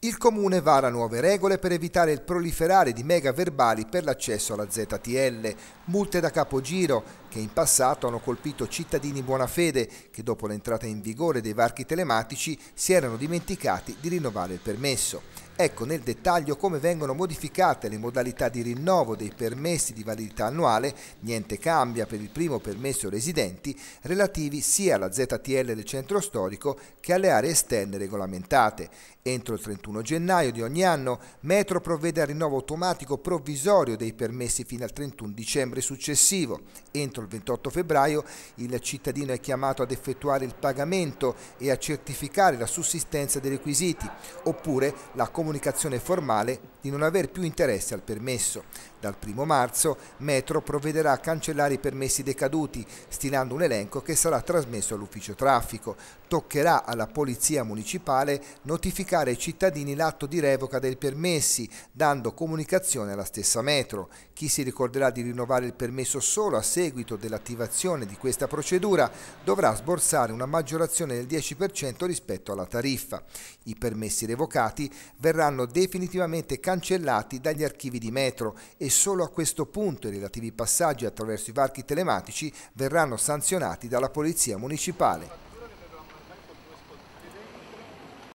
Il comune vara nuove regole per evitare il proliferare di mega verbali per l'accesso alla ZTL, multe da capogiro, che in passato hanno colpito cittadini buona fede che dopo l'entrata in vigore dei varchi telematici si erano dimenticati di rinnovare il permesso. Ecco nel dettaglio come vengono modificate le modalità di rinnovo dei permessi di validità annuale, niente cambia per il primo permesso residenti, relativi sia alla ZTL del centro storico che alle aree esterne regolamentate. Entro il 31 gennaio di ogni anno Metro provvede al rinnovo automatico provvisorio dei permessi fino al 31 dicembre successivo. Entro entro il 28 febbraio il cittadino è chiamato ad effettuare il pagamento e a certificare la sussistenza dei requisiti oppure la comunicazione formale di non aver più interesse al permesso. Dal 1 marzo Metro provvederà a cancellare i permessi decaduti, stilando un elenco che sarà trasmesso all'ufficio traffico. Toccherà alla Polizia Municipale notificare ai cittadini l'atto di revoca dei permessi, dando comunicazione alla stessa Metro. Chi si ricorderà di rinnovare il permesso solo a seguito dell'attivazione di questa procedura dovrà sborsare una maggiorazione del 10% rispetto alla tariffa. I permessi revocati verranno definitivamente cancellati cancellati dagli archivi di metro e solo a questo punto i relativi passaggi attraverso i varchi telematici verranno sanzionati dalla Polizia Municipale.